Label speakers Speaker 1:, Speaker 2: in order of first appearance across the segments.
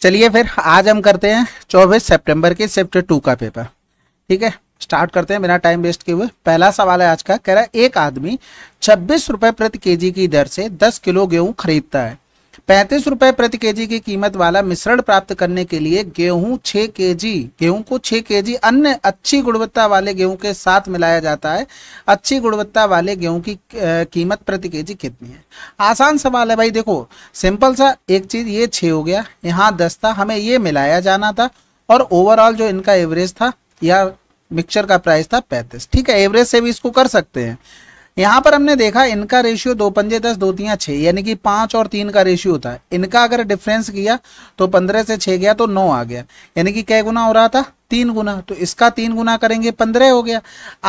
Speaker 1: चलिए फिर आज हम करते हैं चौबीस सितंबर के शिफ्ट टू का पेपर ठीक है स्टार्ट करते हैं बिना टाइम वेस्ट किए हुए पहला सवाल है आज का कह रहा है एक आदमी छब्बीस रुपए प्रति केजी की दर से दस किलो गेहूं खरीदता है पैंतीस रुपए प्रति केजी की कीमत वाला मिश्रण प्राप्त करने के लिए गेहूं के केजी गेहूं को के केजी अन्य अच्छी गुणवत्ता वाले गेहूं के साथ मिलाया जाता है अच्छी गुणवत्ता वाले गेहूं की कीमत प्रति केजी कितनी है आसान सवाल है भाई देखो सिंपल सा एक चीज ये छः हो गया यहाँ दस था हमें ये मिलाया जाना था और ओवरऑल जो इनका एवरेज था या मिक्सचर का प्राइस था पैंतीस ठीक है एवरेज से भी इसको कर सकते हैं यहाँ पर हमने देखा इनका रेशियो दो पंजे दस दो तीन छः यानी कि पाँच और तीन का रेशियो होता है इनका अगर डिफरेंस किया तो पंद्रह से छः गया तो नौ आ गया यानी कि क्या गुना हो रहा था तीन गुना तो इसका तीन गुना करेंगे पंद्रह हो गया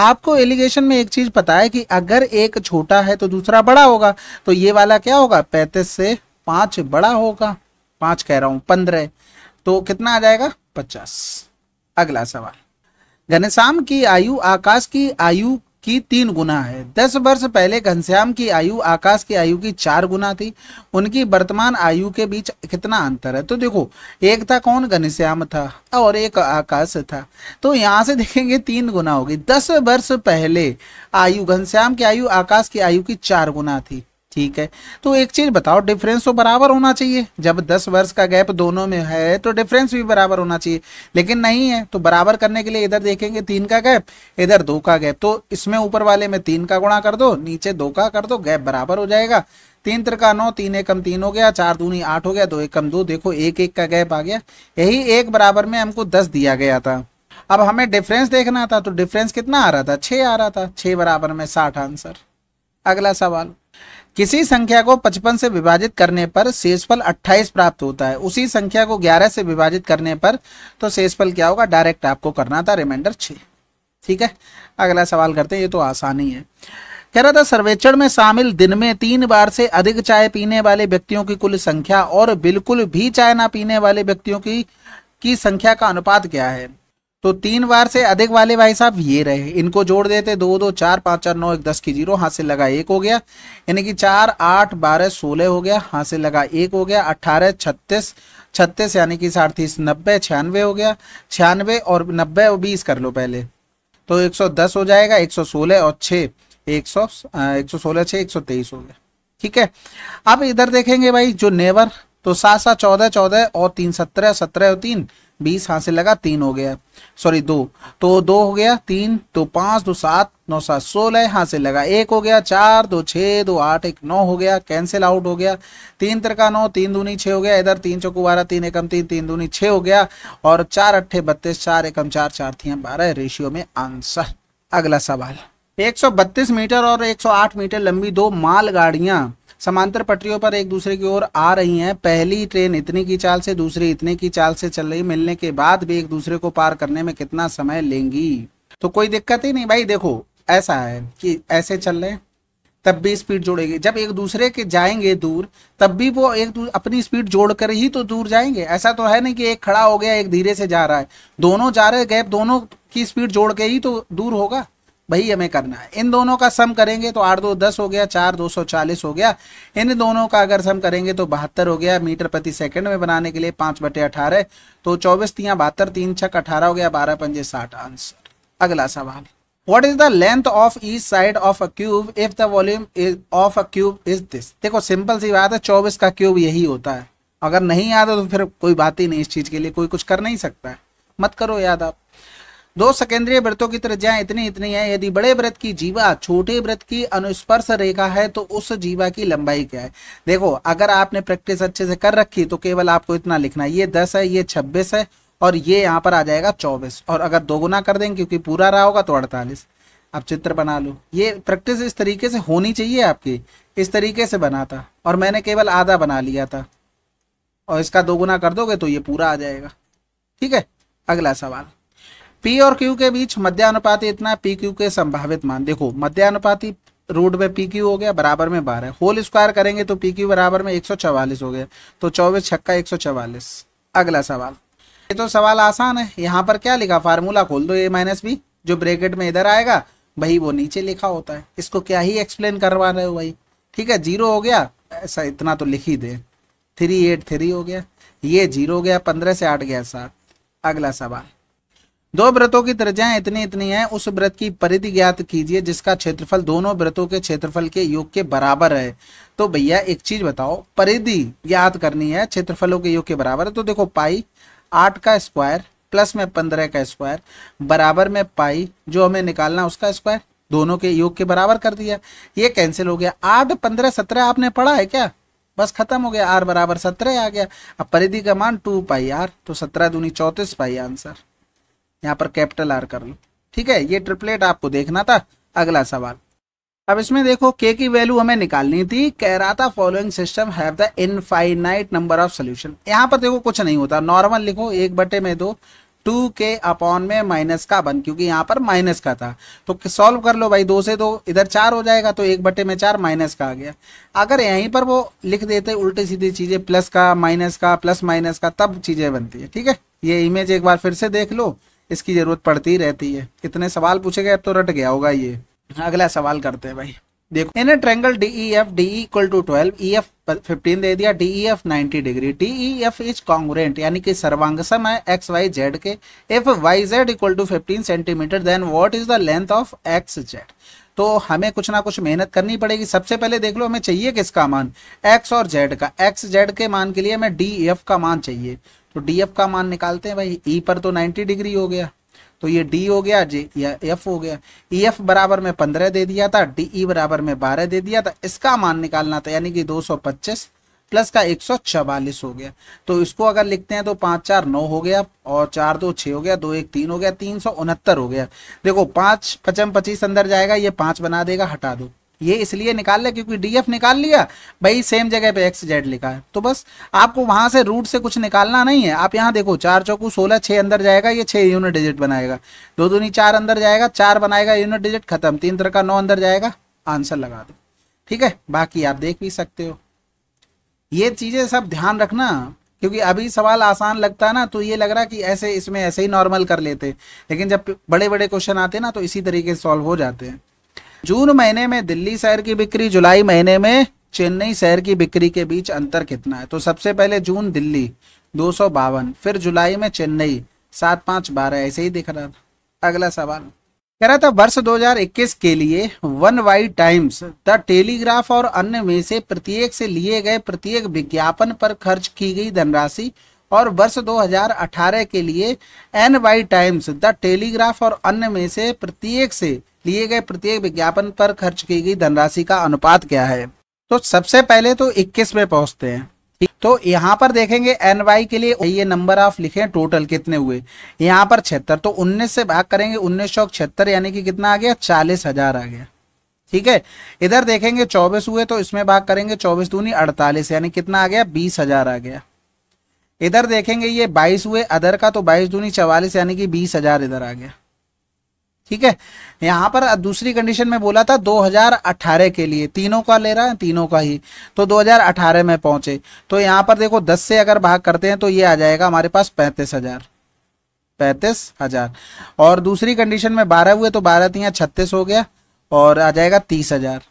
Speaker 1: आपको एलिगेशन में एक चीज़ पता है कि अगर एक छोटा है तो दूसरा बड़ा होगा तो ये वाला क्या होगा पैंतीस से पाँच बड़ा होगा पाँच कह रहा हूँ पंद्रह तो कितना आ जाएगा पचास अगला सवाल घनश्याम की आयु आकाश की आयु की तीन गुना है दस वर्ष पहले घनश्याम की आयु आकाश की आयु की चार गुना थी उनकी वर्तमान आयु के बीच कितना अंतर है तो देखो एक था कौन घनश्याम था और एक आकाश था तो यहाँ से देखेंगे तीन गुना होगी दस वर्ष पहले आयु घनश्याम की आयु आकाश की आयु की चार गुना थी ठीक है तो एक चीज़ बताओ डिफरेंस तो बराबर होना चाहिए जब दस वर्ष का गैप दोनों में है तो डिफरेंस भी बराबर होना चाहिए लेकिन नहीं है तो बराबर करने के लिए इधर देखेंगे तीन का गैप इधर दो का गैप तो इसमें ऊपर वाले में तीन का गुणा कर दो नीचे दो का कर दो गैप बराबर हो जाएगा तीन त्रिका नौ तीन एकम तीन हो गया चार दूनी आठ हो गया दो एकम दो देखो एक एक का गैप आ गया यही एक बराबर में हमको दस दिया गया था अब हमें डिफरेंस देखना था तो डिफरेंस कितना आ रहा था छ आ रहा था छ बराबर में साठ आंसर अगला सवाल किसी संख्या को 55 से विभाजित करने पर शेषफल 28 प्राप्त होता है उसी संख्या को 11 से विभाजित करने पर तो शेषफल क्या होगा डायरेक्ट आपको करना था रिमाइंडर छः ठीक है अगला सवाल करते हैं ये तो आसानी है कह रहा था सर्वेक्षण में शामिल दिन में तीन बार से अधिक चाय पीने वाले व्यक्तियों की कुल संख्या और बिल्कुल भी चाय ना पीने वाले व्यक्तियों की की संख्या का अनुपात क्या है तो तीन बार से अधिक वाले भाई साहब ये रहे इनको जोड़ देते दो दो चार पांच चार नौ एक दस की जीरो हाथ से लगा एक हो गया यानी कि चार आठ बारह सोलह हो गया हाथ से लगा एक हो गया अट्ठारह छत्तीस छत्तीस यानी कि साड़तीस नब्बे छियानवे हो गया छियानवे और नब्बे और बीस कर लो पहले तो एक सौ दस हो जाएगा एक सौ सोलह और छः एक सौ एक सौ सोलह छः एक सौ तेईस हो गया ठीक है अब इधर देखेंगे भाई जो नेवर तो सात सात चौदह चौदह और तीन सत्रह सत्रह और तीन बीस हाथ से लगा तीन हो गया सॉरी दो तो दो हो गया तीन दो तो पांच दो सात नौ सात सोलह हाथ से लगा एक हो गया चार दो छ दो आठ एक नौ हो गया कैंसिल आउट हो गया तीन तरका नौ तीन दूनी छ हो गया इधर तीन चौको बारह तीन एकम तीन तीन दूनी छ हो गया और चार अट्ठे बत्तीस चार एकम चार चार थी बारह रेशियो में आंसर अगला सवाल एक मीटर और एक मीटर लंबी दो मालगाड़ियां समांतर पटरियों पर एक दूसरे की ओर आ रही हैं पहली ट्रेन इतनी की चाल से दूसरी इतने की चाल से चल रही मिलने के बाद भी एक दूसरे को पार करने में कितना समय लेंगी तो कोई दिक्कत ही नहीं भाई देखो ऐसा है कि ऐसे चल रहे तब भी स्पीड जोड़ेगी जब एक दूसरे के जाएंगे दूर तब भी वो एक अपनी स्पीड जोड़कर ही तो दूर जाएंगे ऐसा तो है नहीं कि एक खड़ा हो गया एक धीरे से जा रहा है दोनों जा रहे गैप दोनों की स्पीड जोड़ के ही तो दूर होगा वही हमें करना है इन दोनों का सम करेंगे तो आठ दो दस हो गया चार दो सौ चालीस हो गया इन दोनों का अगर सम करेंगे तो बहत्तर हो गया मीटर प्रति सेकंड में बनाने के लिए पांच बटे अठारह तो चौबीस तिया बहत्तर तीन छक अठारह हो गया बारह पंजे साठ आंसर अगला सवाल what is the length of each side of a cube if the volume of a cube is this देखो सिंपल सी बात है चौबीस का क्यूब यही होता है अगर नहीं याद हो तो फिर कोई बात ही नहीं इस चीज के लिए कोई कुछ कर नहीं सकता मत करो याद आप दो सकेंद्रीय व्रतों की त्रिज्या इतनी इतनी है यदि बड़े व्रत की जीवा छोटे व्रत की अनुस्पर्श रेखा है तो उस जीवा की लंबाई क्या है देखो अगर आपने प्रैक्टिस अच्छे से कर रखी तो केवल आपको इतना लिखना है ये दस है ये छब्बीस है और ये यहाँ पर आ जाएगा चौबीस और अगर दोगुना कर देंगे क्योंकि पूरा रहा होगा तो अड़तालीस आप चित्र बना लो ये प्रैक्टिस इस तरीके से होनी चाहिए आपकी इस तरीके से बना था और मैंने केवल आधा बना लिया था और इसका दोगुना कर दोगे तो ये पूरा आ जाएगा ठीक है अगला सवाल पी और क्यू के बीच मध्यानुपाती इतना पी क्यू के संभावित मान देखो मध्यानुपाती रूट में पी क्यू हो गया बराबर में बारह होल स्क्वायर करेंगे तो पी क्यू बराबर में एक सौ चवालीस हो गया तो चौबीस छक्का एक सौ चवालीस अगला सवाल ये तो सवाल आसान है यहाँ पर क्या लिखा फार्मूला खोल दो ए माइनस बी जो ब्रेकेट में इधर आएगा भाई वो नीचे लिखा होता है इसको क्या ही एक्सप्लेन करवा रहे हो भाई ठीक है जीरो हो गया ऐसा इतना तो लिख ही दे थ्री एट थ्री हो गया ये जीरो हो गया पंद्रह से आठ गया सात अगला सवाल दो व्रतों की त्रिज्याएं इतनी इतनी हैं उस व्रत की परिधि ज्ञात कीजिए जिसका क्षेत्रफल दोनों व्रतों के क्षेत्रफल के योग के बराबर है तो भैया एक चीज बताओ परिधि ज्ञात करनी है क्षेत्रफलों के योग के बराबर है तो देखो पाई आठ का स्क्वायर प्लस में पंद्रह का स्क्वायर बराबर में पाई जो हमें निकालना उसका स्क्वायर दोनों के योग के बराबर कर दिया ये कैंसिल हो गया आठ पंद्रह सत्रह आपने पढ़ा है क्या बस खत्म हो गया आर बराबर सत्रह आ गया अब परिधि का मान टू पाई आर तो सत्रह दूनी चौतीस पाई आंसर यहाँ पर कैपिटल आर कर लो ठीक है ये ट्रिपलेट आपको देखना था अगला सवाल अब इसमें देखो के की वैल्यू हमें निकालनी थी कह रहा था following system have the infinite number of solution यहाँ पर देखो कुछ नहीं होता नॉर्मल लिखो एक बटे में दो टू के अपॉन में माइनस का बन क्योंकि यहाँ पर माइनस का था तो सॉल्व कर लो भाई दो से दो इधर चार हो जाएगा तो एक बटे में चार माइनस का आ गया अगर यहीं पर वो लिख देते उल्टी सीधी चीजें प्लस का माइनस का प्लस माइनस का तब चीजें बनती है ठीक है ये इमेज एक बार फिर से देख लो इसकी ज़रूरत पड़ती रहती है इतने सवाल पूछे गए तो रट गया होगा ये अगला सवाल करते हैं भाई देखो इन्हें triangle D E F D equal to twelve E F fifteen दे दिया D E F ninety degree D E F is congruent यानी कि सर्वांग सम है एक्स वाई जेड के if Y Z equal to fifteen centimetre then what is the length of X Z तो हमें कुछ ना कुछ मेहनत करनी पड़ेगी सबसे पहले देख लो हमें चाहिए किसका मान एक्स और जेड का एक्स जेड के मान के लिए हमें डी एफ e का मान चाहिए तो डी एफ का मान निकालते हैं भाई ई e पर तो 90 डिग्री हो गया तो ये डी हो गया जे या एफ हो गया ई e एफ बराबर में 15 दे दिया था डी ई e बराबर में 12 दे दिया था इसका मान निकालना था यानी कि 225 प्लस का एक हो गया तो इसको अगर लिखते हैं तो पाँच चार नौ हो गया और चार दो छः हो गया दो एक तीन हो गया तीन सौ उनहत्तर हो गया देखो पाँच पचम पच्चीस अंदर जाएगा ये पाँच बना देगा हटा दो ये इसलिए निकाल लिया क्योंकि डी एफ निकाल लिया भाई सेम जगह पे एक्स जेड लिखा है तो बस आपको वहां से रूट से कुछ निकालना नहीं है आप यहाँ देखो चार चौकू सोलह छः अंदर जाएगा ये छः यूनिट डिजिट बनाएगा दो दूनी चार अंदर जाएगा चार बनाएगा यूनिट डिजिट खत्म तीन तरह का नौ अंदर जाएगा आंसर लगा दो ठीक है बाकी आप देख भी सकते हो ये चीज़ें सब ध्यान रखना क्योंकि अभी सवाल आसान लगता है ना तो ये लग रहा कि ऐसे इसमें ऐसे ही नॉर्मल कर लेते लेकिन जब बड़े बड़े क्वेश्चन आते हैं ना तो इसी तरीके से सॉल्व हो जाते हैं जून महीने में दिल्ली शहर की बिक्री जुलाई महीने में चेन्नई शहर की बिक्री के बीच अंतर कितना है तो सबसे पहले जून दिल्ली दो फिर जुलाई में चेन्नई सात पांच बारह ऐसे ही दिख रहा था अगला सवाल कह रहा था वर्ष 2021 के लिए N Y Times the Telegraph और अन्य में से प्रत्येक से लिए गए प्रत्येक विज्ञापन पर खर्च की गई धनराशि और वर्ष 2018 के लिए N Y Times the Telegraph और अन्य में से प्रत्येक से लिए गए प्रत्येक विज्ञापन पर खर्च की गई धनराशि का अनुपात क्या है तो सबसे पहले तो 21 में पहुंचते हैं तो यहाँ पर देखेंगे एन वाई के लिए ये नंबर ऑफ लिखे टोटल कितने हुए यहाँ पर छिहत्तर तो 19 से भाग करेंगे उन्नीस सौ छिहत्तर यानी कि कितना आ गया चालीस हजार आ गया ठीक है इधर देखेंगे चौबीस हुए तो इसमें भाग करेंगे चौबीस दूनी अड़तालीस यानी कितना आ गया बीस हजार आ गया इधर देखेंगे ये बाईस हुए अदर का तो बाईस दूनी चवालीस यानी कि बीस हजार इधर आ गया ठीक है यहां पर दूसरी कंडीशन में बोला था 2018 के लिए तीनों का ले रहा है तीनों का ही तो 2018 में पहुंचे तो यहां पर देखो 10 से अगर भाग करते हैं तो ये आ जाएगा हमारे पास पैंतीस हजार पैंतीस हजार और दूसरी कंडीशन में 12 हुए तो बारह तीन छत्तीस हो गया और आ जाएगा तीस हजार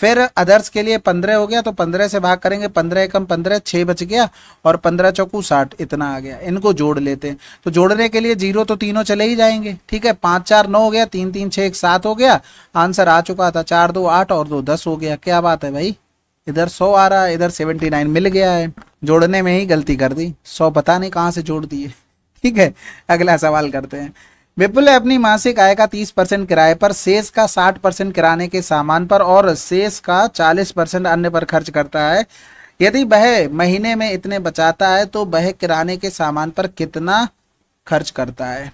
Speaker 1: फिर अदर्स के लिए पंद्रह हो गया तो पंद्रह से भाग करेंगे पंद्रह कम पंद्रह छः बच गया और पंद्रह चौकू साठ इतना आ गया इनको जोड़ लेते हैं तो जोड़ने के लिए जीरो तो तीनों चले ही जाएंगे ठीक है पाँच चार नौ हो गया तीन तीन छः एक सात हो गया आंसर आ चुका था चार दो आठ और दो दस हो गया क्या बात है भाई इधर सौ आ रहा है इधर सेवेंटी नाइन मिल गया है जोड़ने में ही गलती कर दी सौ पता नहीं कहाँ से जोड़ दिए ठीक है अगला सवाल करते हैं विपुल अपनी मासिक आय का 30 परसेंट किराए पर शेष का 60 परसेंट किराने के सामान पर और शेष का 40 परसेंट अन्य पर खर्च करता है यदि वह महीने में इतने बचाता है तो वह किराने के सामान पर कितना खर्च करता है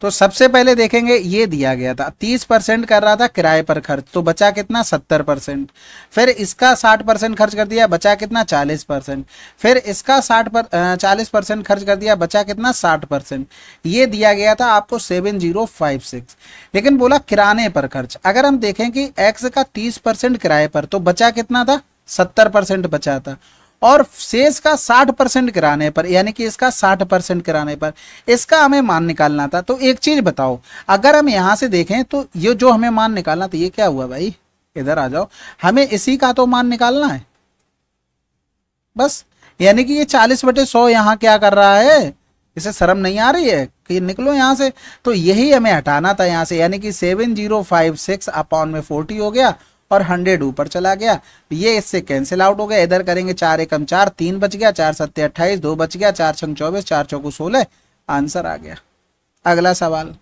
Speaker 1: तो सबसे पहले देखेंगे ये दिया गया था तीस परसेंट कर रहा था किराए पर खर्च तो बचा कितना सत्तर परसेंट फिर इसका साठ परसेंट खर्च कर दिया बचा कितना चालीस परसेंट फिर इसका साठ पर चालीस परसेंट खर्च कर दिया बचा कितना साठ परसेंट ये दिया गया था आपको सेवन जीरो फाइव सिक्स लेकिन बोला किराने पर खर्च अगर हम देखें कि एक्स का तीस किराए पर तो बचा कितना था सत्तर बचा था और शेष का साठ परसेंट किराने पर यानी कि इसका साठ परसेंट किराने पर इसका हमें मान निकालना था तो एक चीज बताओ अगर हम यहां से देखें तो ये जो हमें मान निकालना था ये क्या हुआ भाई इधर आ जाओ हमें इसी का तो मान निकालना है बस यानी कि ये चालीस बटे सौ यहां क्या कर रहा है इसे शर्म नहीं आ रही है कि निकलो यहां से तो यही हमें हटाना था यहां से यानी कि seven zero five six upon में फोर्टी हो गया और हंड्रेड ऊपर चला गया ये इससे कैंसिल आउट हो गया इधर करेंगे चार एकम चार तीन बच गया चार सत्य अट्ठाईस दो बच गया चार छंग चौबीस चार चौक सोलह आंसर आ गया अगला सवाल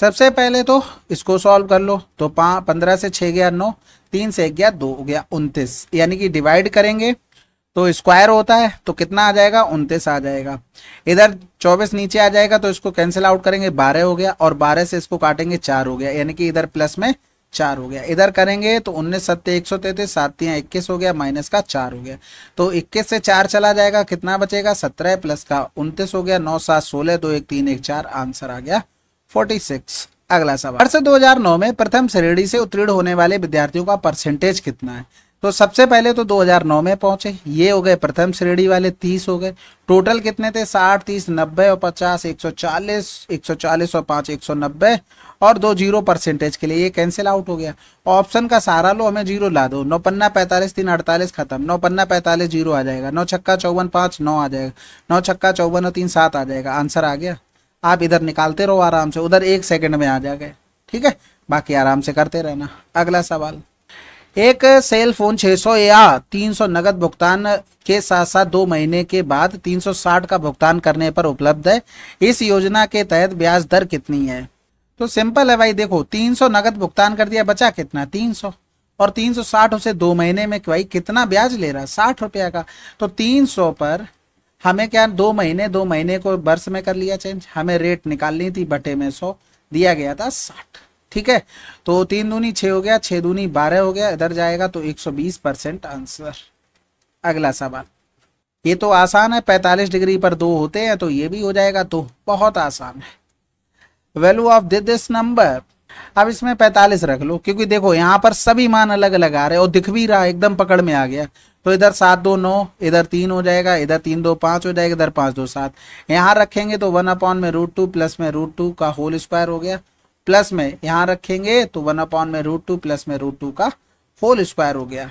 Speaker 1: सबसे पहले तो इसको सॉल्व कर लो तो पंद्रह से छः गया नौ तीन से एक गया दो हो गया उनतीस यानी कि डिवाइड करेंगे तो स्क्वायर होता है तो कितना आ जाएगा उनतीस आ जाएगा इधर चौबीस नीचे आ जाएगा तो इसको कैंसिल आउट करेंगे बारह हो गया और बारह से इसको काटेंगे चार हो गया यानी कि इधर प्लस में चार हो गया इधर करेंगे तो उन्नीस सत्य एक सौ तैतीस सातियाँ इक्कीस हो गया माइनस का चार हो गया तो इक्कीस से चार चला जाएगा कितना बचेगा सत्रह प्लस का उनतीस हो गया नौ सात सोलह दो एक तीन एक चार आंसर आ गया फोर्टी सिक्स अगला सवाल वर्ष नौ में प्रथम श्रेणी से उत्तीर्ण होने वाले विद्यार्थियों का परसेंटेज कितना है तो सबसे पहले तो 2009 में पहुंचे ये हो गए प्रथम श्रेणी वाले 30 हो गए टोटल कितने थे 60 30 90 और 50 140 140 और पांच एक और दो जीरो परसेंटेज के लिए ये कैंसिल आउट हो गया ऑप्शन का सारा लो हमें जीरो ला दो नौ पन्ना पैंतालीस तीन अड़तालीस खत्म नौ पन्ना पैंतालीस जीरो आ जाएगा नौ छक्का चौवन पाँच नौ आ जाएगा नौ छक्का चौवन और तीन सात आ जाएगा आंसर आ गया आप इधर निकालते रहो आराम से उधर एक सेकंड में आ जाएगा ठीक है बाकी आराम से करते रहना अगला सवाल एक सेल फोन 600 या 300 नगद भुगतान के साथ साथ दो महीने के बाद 360 का भुगतान करने पर उपलब्ध है इस योजना के तहत ब्याज दर कितनी है तो सिंपल है भाई देखो 300 नगद भुगतान कर दिया बचा कितना 300 और 360 उसे दो महीने में भाई कितना ब्याज ले रहा है साठ रुपया का तो 300 पर हमें क्या दो महीने दो महीने को वर्ष में कर लिया चेंज हमें रेट निकालनी थी बटे में सौ दिया गया था साठ ठीक है तो तीन दूनी छ हो गया छह दूनी बारह हो गया इधर जाएगा तो एक सौ बीस परसेंट आंसर अगला सवाल ये तो आसान है पैंतालीस डिग्री पर दो होते हैं तो ये भी हो जाएगा तो बहुत आसान है वैल्यू ऑफ दिस नंबर अब इसमें पैंतालीस रख लो क्योंकि देखो यहां पर सभी मान अलग अलग आ रहे और दिख भी रहा एकदम पकड़ में आ गया तो इधर सात दो नौ इधर तीन हो जाएगा इधर तीन दो पांच हो जाएगा इधर पांच दो सात यहां रखेंगे तो वन अपॉन में रूट टू प्लस में रूट टू का होल स्क्वायर हो गया प्लस में यहाँ रखेंगे तो वन अपॉन में रूट टू प्लस में रूट टू का होल स्क्वायर हो गया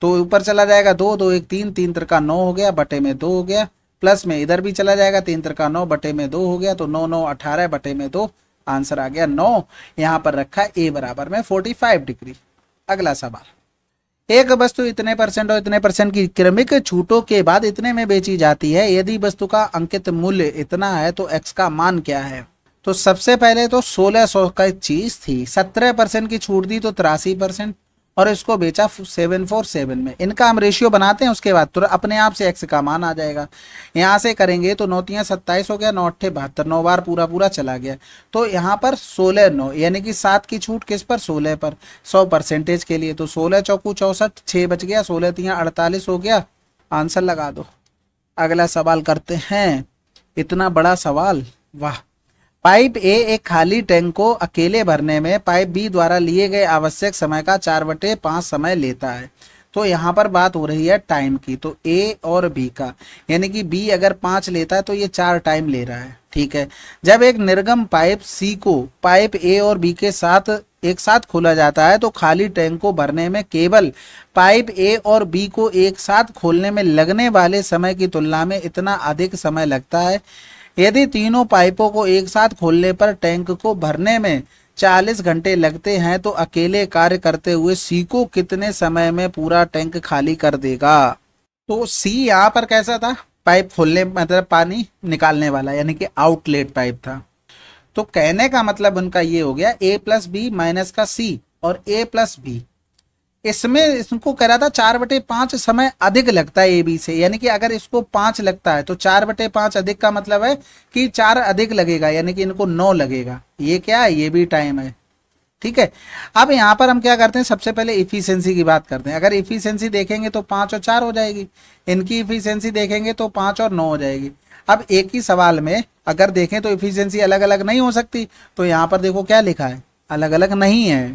Speaker 1: तो ऊपर चला जाएगा दो दो एक तीन तीन तरका नौ हो गया बटे में दो हो गया प्लस में इधर भी चला जाएगा तीन तरका नौ बटे में दो हो गया तो नौ नौ अठारह बटे में दो आंसर आ गया नौ यहाँ पर रखा ए बराबर में फोर्टी फाइव डिग्री अगला सवाल एक वस्तु इतने परसेंट और इतने परसेंट की क्रमिक छूटों के बाद इतने में बेची जाती है यदि वस्तु का अंकित मूल्य इतना है तो एक्स का मान क्या है तो सबसे पहले तो 1600 का चीज थी 17 परसेंट की छूट दी तो तिरासी परसेंट और इसको बेचा सेवन फोर सेवन में इनका हम रेशियो बनाते हैं उसके बाद तो अपने आप से एक्स का मान आ जाएगा यहाँ से करेंगे तो नौतियाँ सत्ताईस हो गया नौ अट्ठे बहत्तर नौ बार पूरा पूरा चला गया तो यहाँ पर सोलह नौ यानी कि सात की छूट किस पर सोलह पर सौ परसेंटेज के लिए तो सोलह चौकू चौसठ छः बच गया सोलह तियाँ अड़तालीस हो गया आंसर लगा दो अगला सवाल करते हैं इतना बड़ा सवाल वाह पाइप ए एक खाली टैंक को अकेले भरने में पाइप बी द्वारा लिए गए आवश्यक समय का चार बटे पाँच समय लेता है तो यहाँ पर बात हो रही है टाइम की तो ए और बी का यानी कि बी अगर पाँच लेता है तो ये चार टाइम ले रहा है ठीक है जब एक निर्गम पाइप सी को पाइप ए और बी के साथ एक साथ खोला जाता है तो खाली टैंक को भरने में केवल पाइप ए और बी को एक साथ खोलने में लगने वाले समय की तुलना में इतना अधिक समय लगता है यदि तीनों पाइपों को एक साथ खोलने पर टैंक को भरने में 40 घंटे लगते हैं तो अकेले कार्य करते हुए सी को कितने समय में पूरा टैंक खाली कर देगा तो सी यहाँ पर कैसा था पाइप खोलने मतलब पानी निकालने वाला यानी कि आउटलेट पाइप था तो कहने का मतलब उनका ये हो गया ए प्लस बी माइनस का सी और ए प्लस बी इसमें इसको कह रहा था चार बटे पांच समय अधिक लगता है ए बी से यानी कि अगर इसको पांच लगता है तो चार बटे पांच अधिक का मतलब है कि चार अधिक लगेगा यानी कि इनको नौ लगेगा ये क्या है ये भी टाइम है ठीक है अब यहाँ पर हम क्या करते हैं सबसे पहले इफिशियंसी की बात करते हैं अगर इफिशियंसी देखेंगे तो पांच और चार हो जाएगी इनकी इफिशियंसी देखेंगे तो पांच और नौ हो जाएगी अब एक ही सवाल में अगर देखें तो इफिशियंसी अलग अलग नहीं हो सकती तो यहाँ पर देखो क्या लिखा है अलग अलग नहीं है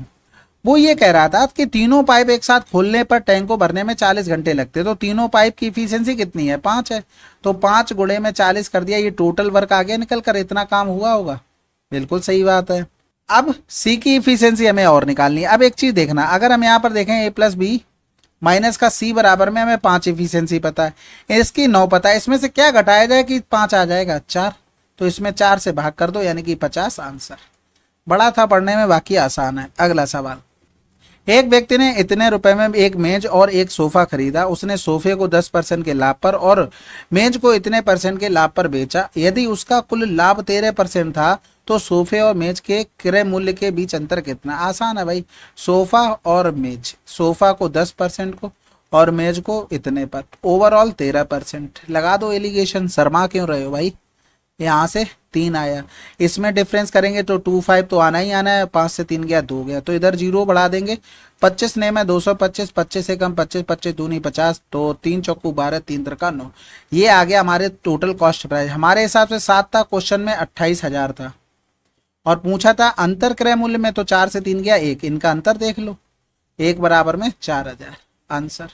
Speaker 1: वो ये कह रहा था कि तीनों पाइप एक साथ खोलने पर टैंक को भरने में चालीस घंटे लगते तो तीनों पाइप की इफिशियंसी कितनी है पाँच है तो पाँच गुड़े में चालीस कर दिया ये टोटल वर्क आ गया निकल कर इतना काम हुआ होगा बिल्कुल सही बात है अब सी की इफिशियंसी हमें और निकालनी है अब एक चीज़ देखना अगर हम यहाँ पर देखें ए प्लस बी माइनस का सी बराबर में हमें पाँच इफिशियंसी पता है इसकी नौ पता है इसमें से क्या घटाया जाए कि पाँच आ जाएगा चार तो इसमें चार से भाग कर दो यानी कि पचास आंसर बड़ा था पढ़ने में बाकी आसान है अगला सवाल एक व्यक्ति ने इतने रुपए में एक मेज और एक सोफा खरीदा उसने सोफे को 10 परसेंट के लाभ पर और मेज को इतने परसेंट के लाभ पर बेचा यदि उसका कुल लाभ तेरह परसेंट था तो सोफे और मेज के क्रय मूल्य के बीच अंतर कितना आसान है भाई सोफा और मेज सोफा को दस परसेंट को और मेज को इतने पर ओवरऑल तेरह परसेंट लगा दो एलिगेशन शर्मा क्यों रहे हो भाई यहाँ से तीन आया इसमें डिफरेंस करेंगे तो टू फाइव तो आना ही आना है पाँच से तीन गया दो गया तो इधर जीरो बढ़ा देंगे पच्चीस ने में दो सौ पच्चीस पच्चीस से कम पच्चीस पच्चीस दूनी पचास तो तीन चौकू बारह तीन तरका नौ ये आ गया हमारे टोटल कॉस्ट प्राइस हमारे हिसाब से सात था क्वेश्चन में अट्ठाईस हजार था और पूछा था अंतर क्रय मूल्य में तो चार से तीन गया एक इनका अंतर देख लो एक बराबर में चार हजार आंसर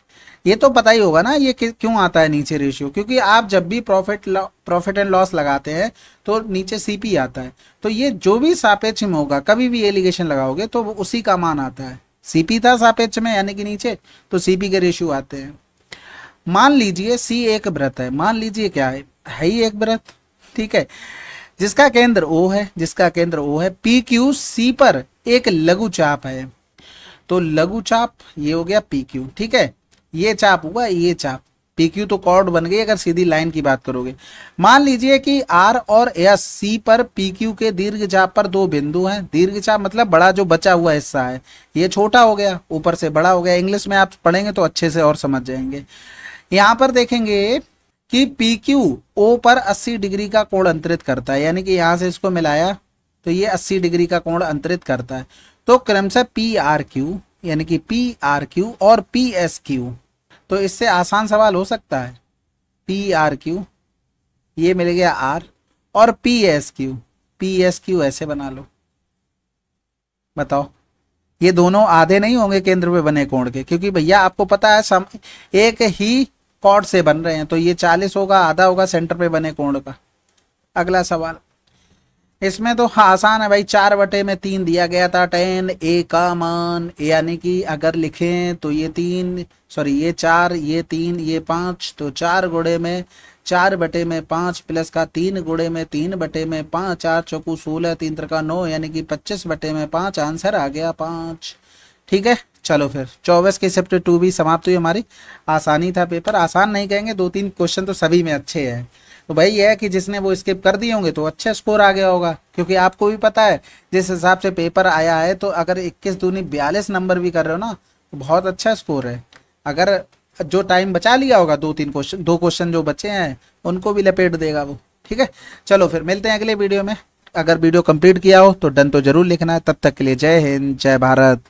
Speaker 1: ये तो पता ही होगा ना ये क्यों आता है नीचे रेशियो क्योंकि आप जब भी प्रॉफिट प्रॉफिट एंड लॉस लगाते हैं तो नीचे सीपी आता है तो ये जो भी सापेक्ष में होगा कभी भी एलिगेशन लगाओगे तो उसी का मान आता है सीपी था सापेक्ष में यानी कि नीचे तो सीपी के रेशियो आते हैं मान लीजिए सी एक व्रत है मान लीजिए क्या है है ही एक व्रत ठीक है जिसका केंद्र ओ है जिसका केंद्र ओ है पी क्यू सी पर एक लघु चाप है तो लघु चाप ये हो गया पी क्यू ठीक है ये चाप हुआ ये चाप पी क्यू तो कॉर्ड बन गई अगर सीधी लाइन की बात करोगे मान लीजिए कि आर और एस सी पर पी क्यू के दीर्घ चाप पर दो बिंदु हैं दीर्घ चाप मतलब बड़ा जो बचा हुआ हिस्सा है ये छोटा हो गया ऊपर से बड़ा हो गया इंग्लिश में आप पढ़ेंगे तो अच्छे से और समझ जाएंगे यहां पर देखेंगे कि पी क्यू ओ पर अस्सी डिग्री का कोण अंतरित करता है यानी कि यहां से इसको मिलाया तो ये अस्सी डिग्री का कोण अंतरित करता है तो क्रमशः पी आर क्यू यानी कि पी आर क्यू और पी एस क्यू तो इससे आसान सवाल हो सकता है पी आर क्यू ये मिल गया आर और P S Q P S Q ऐसे बना लो बताओ ये दोनों आधे नहीं होंगे केंद्र पे बने कोण के क्योंकि भैया आपको पता है सम एक ही कॉर्ड से बन रहे हैं तो ये चालीस होगा आधा होगा सेंटर पे बने कोण का अगला सवाल इसमें तो आसान है भाई चार बटे में तीन दिया गया था टेन ए का मान यानी कि अगर लिखें तो ये तीन सॉरी ये चार ये तीन ये पांच तो चार गुड़े में चार बटे में पांच प्लस का तीन गुड़े में तीन बटे में पाँच चार चौकू सोलह तीन का नौ यानी कि पच्चीस बटे में पांच आंसर आ गया पाँच ठीक है चलो फिर चौबीस के चैप्टर टू भी समाप्त हुई हमारी आसानी था पेपर आसान नहीं कहेंगे दो तीन क्वेश्चन तो सभी में अच्छे हैं तो भाई यह है कि जिसने वो स्किप कर दिए होंगे तो अच्छा स्कोर आ गया होगा क्योंकि आपको भी पता है जिस हिसाब से पेपर आया है तो अगर इक्कीस दूनी बयालीस नंबर भी कर रहे हो ना तो बहुत अच्छा स्कोर है अगर जो टाइम बचा लिया होगा दो तीन क्वेश्चन दो क्वेश्चन जो बचे हैं उनको भी लपेट देगा वो ठीक है चलो फिर मिलते हैं अगले वीडियो में अगर वीडियो कंप्लीट किया हो तो डन तो जरूर लिखना है तब तक के लिए जय हिंद जय भारत